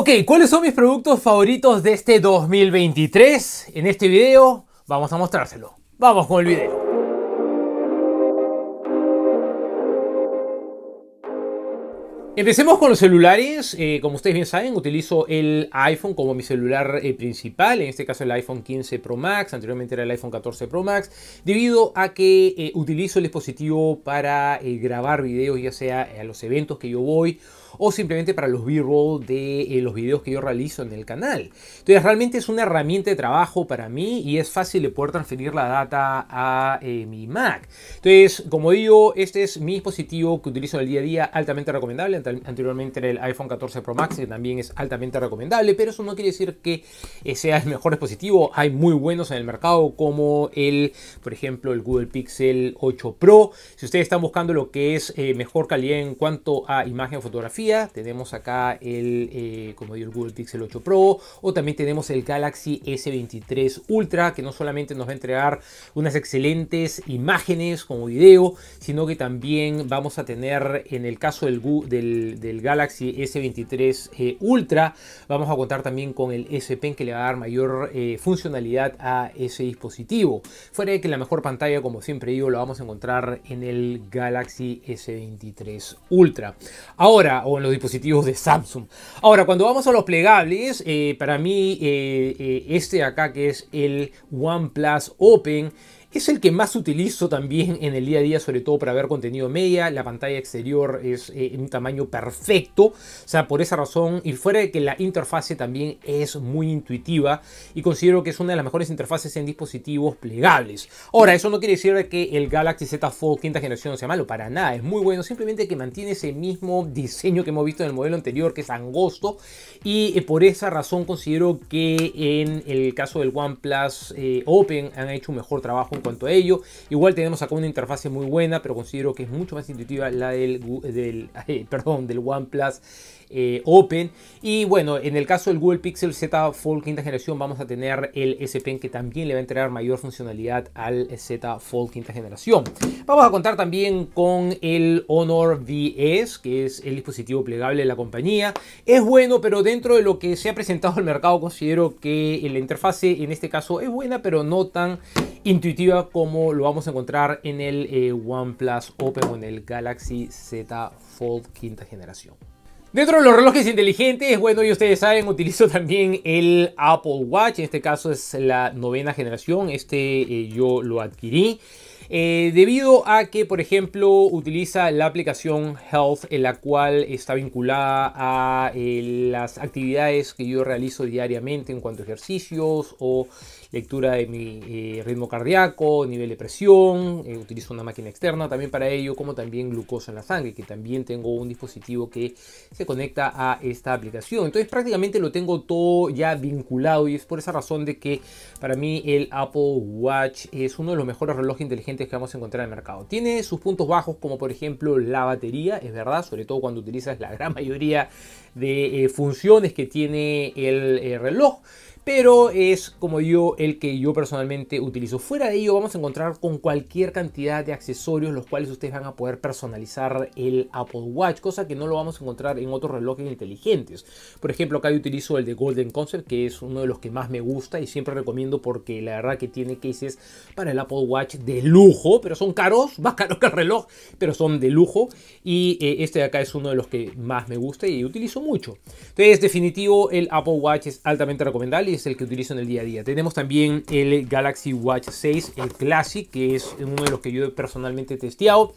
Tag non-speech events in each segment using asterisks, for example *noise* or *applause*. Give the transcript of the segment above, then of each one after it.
Ok, ¿cuáles son mis productos favoritos de este 2023? En este video vamos a mostrárselo. Vamos con el video. Empecemos con los celulares. Eh, como ustedes bien saben, utilizo el iPhone como mi celular eh, principal, en este caso el iPhone 15 Pro Max, anteriormente era el iPhone 14 Pro Max, debido a que eh, utilizo el dispositivo para grabar videos, ya sea a los eventos que yo voy o simplemente para los b-roll de eh, los videos que yo realizo en el canal. Entonces realmente es una herramienta de trabajo para mí y es fácil de poder transferir la data a eh, mi Mac. Entonces, como digo, este es mi dispositivo que utilizo en el día a día, altamente recomendable. Anteriormente era el iPhone 14 Pro Max, que también es altamente recomendable, pero eso no quiere decir que eh, sea el mejor dispositivo. Hay muy buenos en el mercado como el, por ejemplo, el Google Pixel 8 Pro. Si ustedes están buscando lo que es mejor calidad en cuanto a imagen, fotografía, tenemos acá el, eh, como el Google Pixel 8 Pro o también tenemos el Galaxy S23 Ultra que no solamente nos va a entregar unas excelentes imágenes como video, sino que también vamos a tener en el caso del, del, del Galaxy S23 eh, Ultra, vamos a contar también con el S Pen que le va a dar mayor eh, funcionalidad a ese dispositivo. Fuera de que la mejor pantalla, como siempre digo, lo vamos a encontrar en el Galaxy S23 Ultra. Ahora, o en los dispositivos de Samsung. Ahora, cuando vamos a los plegables, eh, para mí eh, eh, este acá que es el OnePlus Open, es el que más utilizo también en el día a día, sobre todo para ver contenido media. La pantalla exterior es eh, en un tamaño perfecto. O sea, por esa razón, y fuera de que la interfase también es muy intuitiva y considero que es una de las mejores interfaces en dispositivos plegables. Ahora, eso no quiere decir que el Galaxy Z Fold quinta generación sea malo, para nada, es muy bueno. Simplemente que mantiene ese mismo diseño que hemos visto en el modelo anterior, que es angosto. Y eh, por esa razón considero que en el caso del OnePlus eh, Open han hecho un mejor trabajo en cuanto a ello. Igual tenemos acá una interfaz muy buena, pero considero que es mucho más intuitiva la del, del, *laughs* eh, perdón, del OnePlus eh, open. Y bueno, en el caso del Google Pixel Z Fold quinta generación vamos a tener el S Pen que también le va a entregar mayor funcionalidad al Z Fold quinta generación. Vamos a contar también con el Honor VS, que es el dispositivo plegable de la compañía. Es bueno, pero dentro de lo que se ha presentado al mercado considero que la interfase en este caso es buena, pero no tan intuitiva como lo vamos a encontrar en el eh, OnePlus Open o en el Galaxy Z Fold quinta generación. Dentro de los relojes inteligentes, bueno, y ustedes saben, *laughs* utilizo también el Apple Watch. En este caso es la novena generación. Este eh, yo lo adquirí. Eh, debido a que, por ejemplo, utiliza la aplicación Health, en la cual está vinculada a eh, las actividades que yo realizo diariamente en cuanto a ejercicios o lectura de mi eh, ritmo cardíaco, nivel de presión, eh, utilizo una máquina externa también para ello, como también glucosa en la sangre, que también tengo un dispositivo que se conecta a esta aplicación. Entonces prácticamente lo tengo todo ya vinculado y es por esa razón de que para mí el Apple Watch es uno de los mejores relojes inteligentes que vamos a encontrar en el mercado. Tiene sus puntos bajos como por ejemplo la batería, es verdad, sobre todo cuando utilizas la gran mayoría de eh, funciones que tiene el reloj pero es como yo el que yo personalmente utilizo. Fuera de ello vamos a encontrar con cualquier cantidad de accesorios los cuales ustedes van a poder personalizar el Apple Watch, cosa que no lo vamos a encontrar en otros relojes inteligentes. Por ejemplo, acá yo utilizo el de Golden Concept, que es uno de los que más me gusta y siempre recomiendo porque la verdad que tiene cases para el Apple Watch de lujo, pero son caros, *laughs* más caros que el reloj, pero son de lujo y eh, este de acá es uno de los que más me gusta y utilizo mucho. Entonces, definitivo, el Apple Watch es altamente recomendable es el que utilizo en el día a día. Tenemos también el Galaxy Watch 6, el Classic, que es uno de los que yo personalmente he testeado.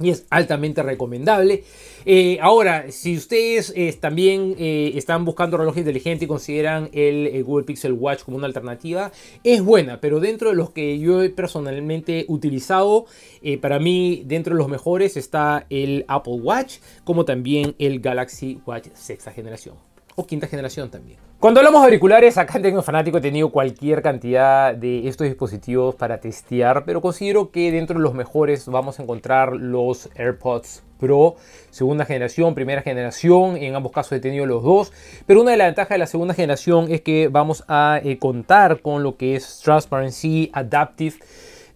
Y es altamente recomendable. Eh, ahora, si ustedes eh, también eh, están buscando relojes inteligentes y consideran el, el, Google Pixel Watch como una alternativa, es buena, pero dentro de los que yo he personalmente utilizado, para mí dentro de los mejores está el Apple Watch, como también el Galaxy Watch sexta generación o quinta generación también. Cuando hablamos de auriculares, acá en fanático, he tenido cualquier cantidad de estos dispositivos para testear, pero considero que dentro de los mejores vamos a encontrar los AirPods Pro, segunda generación, primera generación, en ambos casos he tenido los dos, pero una de las ventajas de la segunda generación es que vamos a eh, contar con lo que es Transparency Adaptive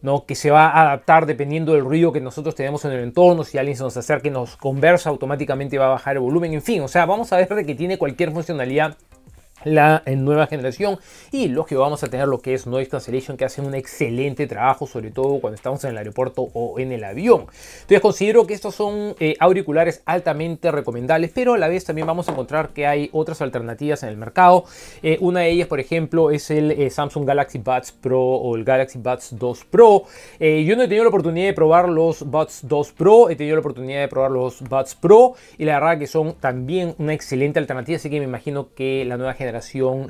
¿no? que se va a adaptar dependiendo del ruido que nosotros tenemos en el entorno, si alguien se nos acerca y nos conversa, automáticamente va a bajar el volumen, en fin, o sea, vamos a ver de que tiene cualquier funcionalidad la nueva generación y lo que vamos a tener lo que es Noise Cancellation que hacen un excelente trabajo sobre todo cuando estamos en el aeropuerto o en el avión entonces considero que estos son eh, auriculares altamente recomendables pero a la vez también vamos a encontrar que hay otras alternativas en el mercado eh, una de ellas por ejemplo es el eh, Samsung Galaxy Buds Pro o el Galaxy Buds 2 Pro yo no he tenido la oportunidad de probar los Buds 2 Pro he tenido la oportunidad de probar los Buds Pro y la verdad que son también una excelente alternativa así que me imagino que la nueva generación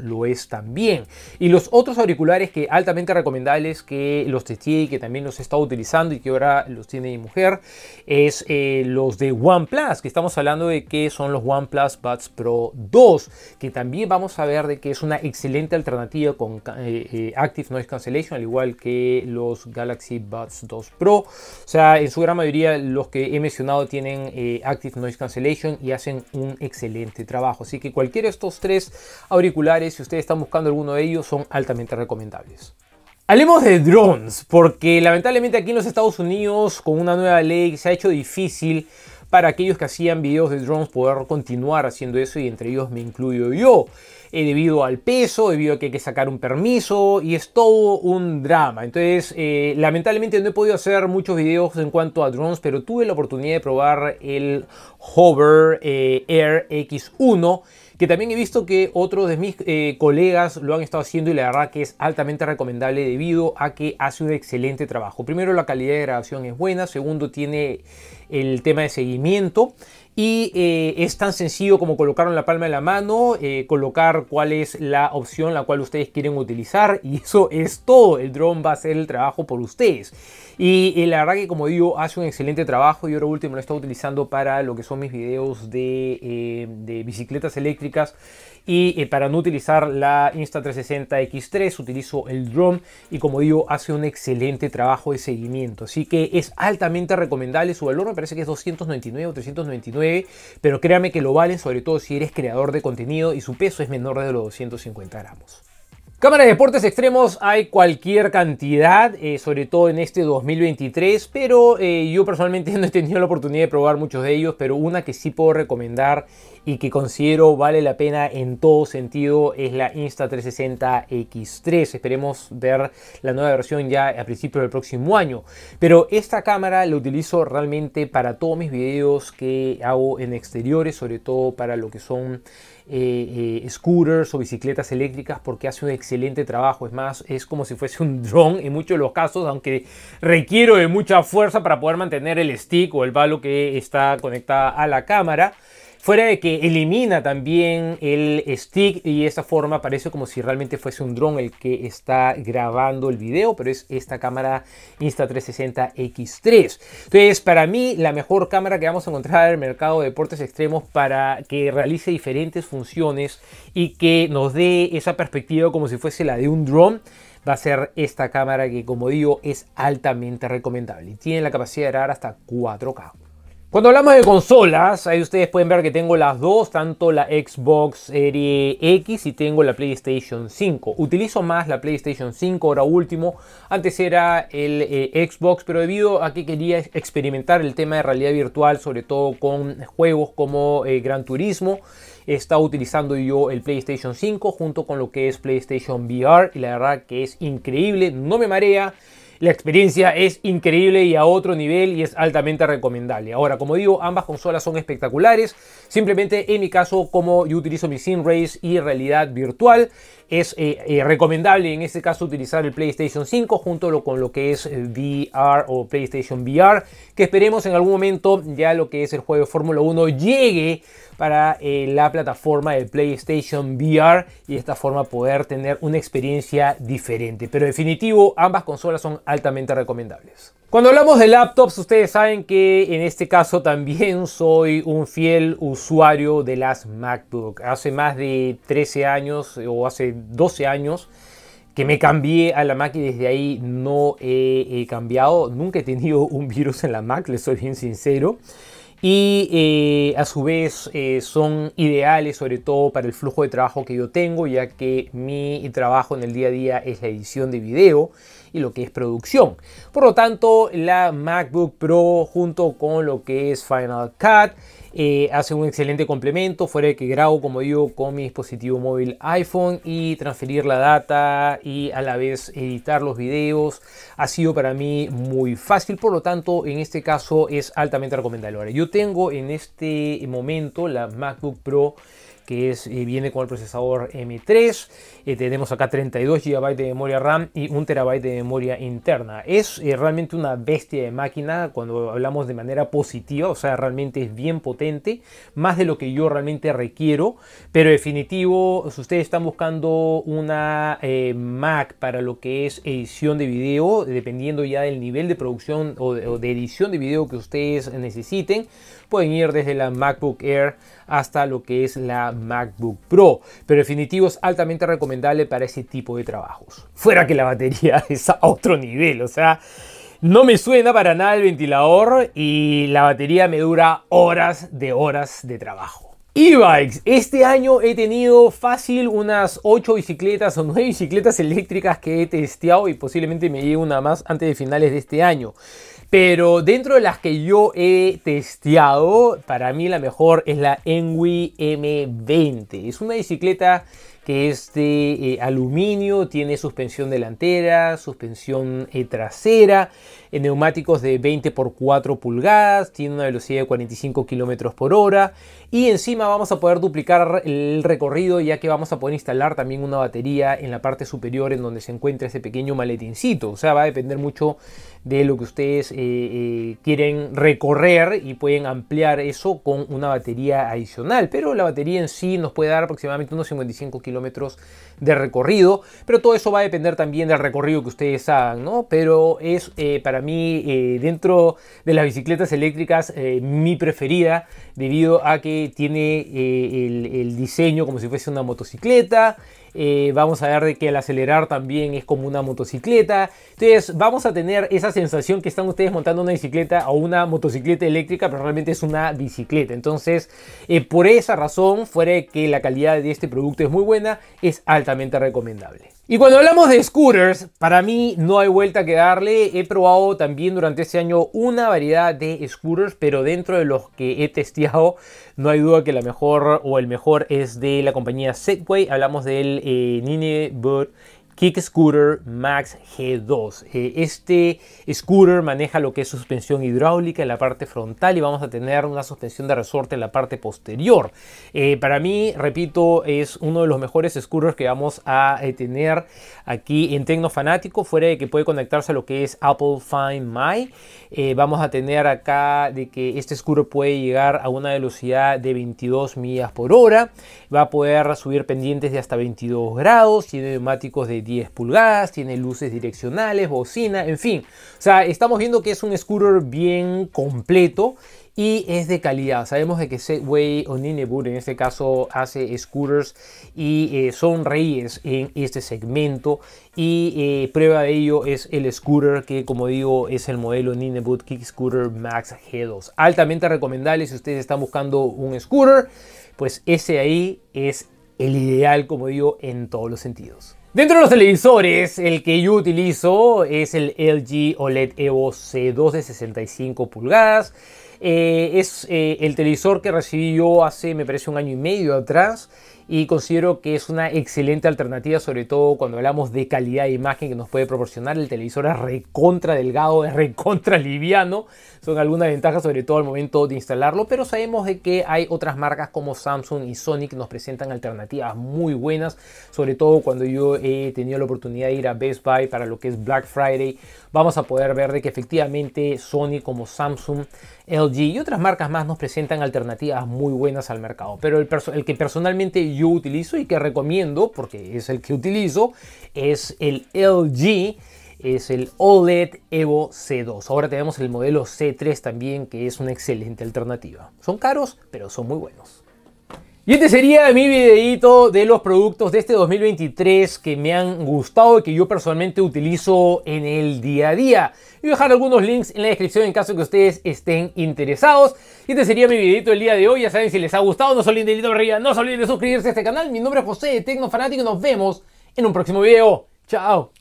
lo es también. Y los otros auriculares que altamente recomendables que los testé y que también los he utilizando y que ahora los tiene mi mujer es eh, los de OnePlus, que estamos hablando de que son los OnePlus Buds Pro 2, que también vamos a ver de que es una excelente alternativa con eh, eh, Active Noise Cancellation, al igual que los Galaxy Buds 2 Pro. O sea, en su gran mayoría los que he mencionado tienen Active Noise Cancellation y hacen un excelente trabajo. Así que cualquiera de estos tres auriculares, si ustedes están buscando alguno de ellos, son altamente recomendables. Hablemos de drones, porque lamentablemente aquí en los Estados Unidos, con una nueva ley, se ha hecho difícil para aquellos que hacían videos de drones poder continuar haciendo eso y entre ellos me incluyo yo. Eh, debido al peso, debido a que hay que sacar un permiso y es todo un drama. Entonces, eh, lamentablemente no he podido hacer muchos videos en cuanto a drones, pero tuve la oportunidad de probar el Hover eh, Air X1 que también he visto que otros de mis colegas lo han estado haciendo y la verdad que es altamente recomendable debido a que hace un excelente trabajo. Primero, la calidad de grabación es buena, segundo, tiene el tema de seguimiento y eh, es tan sencillo como colocar la palma de la mano, eh, colocar cuál es la opción la cual ustedes quieren utilizar y eso es todo. El drone va a hacer el trabajo por ustedes. Y eh, la verdad que como digo, hace un excelente trabajo y ahora último lo he utilizando para lo que son mis videos de, de bicicletas eléctricas. Y para no utilizar la Insta360 X3 utilizo el drone y como digo hace un excelente trabajo de seguimiento. Así que es altamente recomendable, su valor me parece que es 299 o 399 pero créame que lo valen sobre todo si eres creador de contenido y su peso es menor de los 250 gramos. Cámaras de deportes extremos hay cualquier cantidad, eh, sobre todo en este 2023, pero eh, yo personalmente *laughs* no he tenido la oportunidad de probar muchos de ellos, pero una que sí puedo recomendar y que considero vale la pena en todo sentido es la Insta360 X3. Esperemos ver la nueva versión ya a principios del próximo año. Pero esta cámara la utilizo realmente para todos mis videos que hago en exteriores, sobre todo para lo que son eh, eh, scooters o bicicletas eléctricas porque hace un excelente trabajo. Es más, es como si fuese un drone en muchos de los casos, aunque requiero de mucha fuerza para poder mantener el stick o el palo que está conectado a la cámara. Fuera de que elimina también el stick y de esta forma parece como si realmente fuese un dron el que está grabando el video, pero es esta cámara Insta360 X3. Entonces, para mí, la mejor cámara que vamos a encontrar en el mercado de deportes extremos para que realice diferentes funciones y que nos dé esa perspectiva como si fuese la de un dron va a ser esta cámara que como digo es altamente recomendable y tiene la capacidad de grabar hasta 4K. Cuando hablamos de consolas, ahí ustedes pueden ver que tengo las dos, tanto la Xbox Series X y tengo la PlayStation 5. Utilizo más la PlayStation 5 ahora último, antes era el eh, Xbox, pero debido a que quería experimentar el tema de realidad virtual, sobre todo con juegos como eh, Gran Turismo, está utilizando yo el PlayStation 5 junto con lo que es PlayStation VR y la verdad que es increíble, no me marea. La experiencia es increíble y a otro nivel y es altamente recomendable. Ahora, como digo, ambas consolas son espectaculares. Simplemente en mi caso, como yo utilizo mi Sin Race y realidad virtual, es eh, eh, recomendable en este caso utilizar el PlayStation 5 junto con lo que es eh, VR o PlayStation VR, que esperemos en algún momento ya lo que es el juego de Fórmula 1 llegue para la plataforma de PlayStation VR y de esta forma poder tener una experiencia diferente. Pero en definitivo, ambas consolas son altamente recomendables. Cuando hablamos de laptops, ustedes saben que en este caso también soy un fiel usuario de las MacBook. Hace más de 13 años eh, o hace 12 años que me cambié a la Mac y desde ahí no he, he cambiado. Nunca he tenido un virus en la Mac, les soy bien sincero y eh, a su vez eh, son ideales sobre todo para el flujo de trabajo que yo tengo ya que mi trabajo en el día a día es la edición de video y lo que es producción por lo tanto la MacBook Pro junto con lo que es Final Cut eh, hace un excelente complemento, fuera de que grabo, como digo, con mi dispositivo móvil iPhone y transferir la data y a la vez editar los videos ha sido para mí muy fácil, por lo tanto en este caso es altamente recomendable. Ahora, yo tengo en este momento la MacBook Pro que es, eh, viene con el procesador M3. Eh, tenemos acá 32 GB de memoria RAM y 1 TB de memoria interna. Es eh, realmente una bestia de máquina cuando hablamos de manera positiva, o sea, realmente es bien potente, más de lo que yo realmente requiero. Pero definitivo, si ustedes están buscando una Mac para lo que es edición de video, dependiendo ya del nivel de producción o de, o de edición de video que ustedes necesiten, pueden ir desde la MacBook Air hasta lo que es la MacBook Pro, pero definitivo es altamente recomendable para ese tipo de trabajos. Fuera que la batería *laughs* es a otro nivel, o sea, no me suena para nada el ventilador y la batería me dura horas de horas de trabajo. E-bikes. Este año he tenido fácil unas 8 bicicletas o 9 bicicletas eléctricas que he testeado y posiblemente me llegue una más antes de finales de este año. Pero dentro de las que yo he testeado, para mí la mejor es la Enwi M20. Es una bicicleta que es de eh, aluminio, tiene suspensión delantera, suspensión eh, trasera, eh, neumáticos de 20 x 4 pulgadas, tiene una velocidad de 45 km por hora y encima vamos a poder duplicar el recorrido ya que vamos a poder instalar también una batería en la parte superior en donde se encuentra ese pequeño maletincito. O sea, va a depender mucho de lo que ustedes eh, eh, quieren recorrer y pueden ampliar eso con una batería adicional. Pero la batería en sí nos puede dar aproximadamente unos 55 kilómetros de recorrido. Pero todo eso va a depender también del recorrido que ustedes hagan, ¿no? Pero es eh, para mí dentro de las bicicletas eléctricas mi preferida debido a que tiene el diseño como si fuese una motocicleta. Eh, vamos a ver de que al acelerar también es como una motocicleta. Entonces vamos a tener esa sensación que están ustedes montando una bicicleta o una motocicleta eléctrica, pero realmente es una bicicleta. Entonces eh, por esa razón, fuera de que la calidad de este producto es muy buena, es altamente recomendable. Y cuando hablamos de scooters, para mí no hay vuelta que darle. He probado también durante este año una variedad de scooters, pero dentro de los que he testeado, no hay duda que la mejor o el mejor es de la compañía Segway. Hablamos del eh, Ninebird Kick Scooter Max G2. Eh, este scooter maneja lo que es suspensión hidráulica en la parte frontal y vamos a tener una suspensión de resorte en la parte posterior. Eh, para mí, repito, es uno de los mejores scooters que vamos a eh, tener aquí en Tecno Fanático, fuera de que puede conectarse a lo que es Apple Find My. vamos a tener acá de que este scooter puede llegar a una velocidad de 22 millas por hora, va a poder subir pendientes de hasta 22 grados, tiene neumáticos de 10 pulgadas, tiene luces direccionales, bocina, en fin. O sea, estamos viendo que es un scooter bien completo y es de calidad. Sabemos de que Segway o Ninebot en este caso hace scooters y eh, son reyes en este segmento y eh, prueba de ello es el scooter que como digo es el modelo Ninebot Kick Scooter Max G2. Altamente recomendable si ustedes están buscando un scooter, pues ese ahí es el ideal como digo en todos los sentidos. Dentro de los televisores, el que yo utilizo es el LG OLED Evo C2 de 65 pulgadas. Eh, es eh, el televisor que recibí yo hace, me parece, un año y medio atrás y considero que es una excelente alternativa, sobre todo cuando hablamos de calidad de imagen que nos puede proporcionar. El televisor recontra delgado, *laughs* es recontra liviano, son algunas ventajas, sobre todo al momento de instalarlo, pero sabemos de que hay otras marcas como Samsung y Sony que nos presentan alternativas muy buenas, sobre todo cuando yo he tenido la oportunidad de ir a Best Buy para lo que es Black Friday, vamos a poder ver de que efectivamente Sony como Samsung, LG y otras marcas más nos presentan alternativas muy buenas al mercado, pero el, el que personalmente yo utilizo y que recomiendo, porque es el que utilizo, es el LG es el OLED Evo C2. Ahora tenemos el modelo C3 también, que es una excelente alternativa. Son caros, pero son muy buenos. Y este sería mi videito de los productos de este 2023 que me han gustado y que yo personalmente utilizo en el día a día. Voy a dejar algunos links en la descripción en caso que ustedes estén interesados. Y este sería mi videito del día de hoy. Ya saben, si les ha gustado, no se olviden de ir arriba, no se olviden de suscribirse a este canal. Mi nombre es José de Tecno y nos vemos en un próximo video. Chao.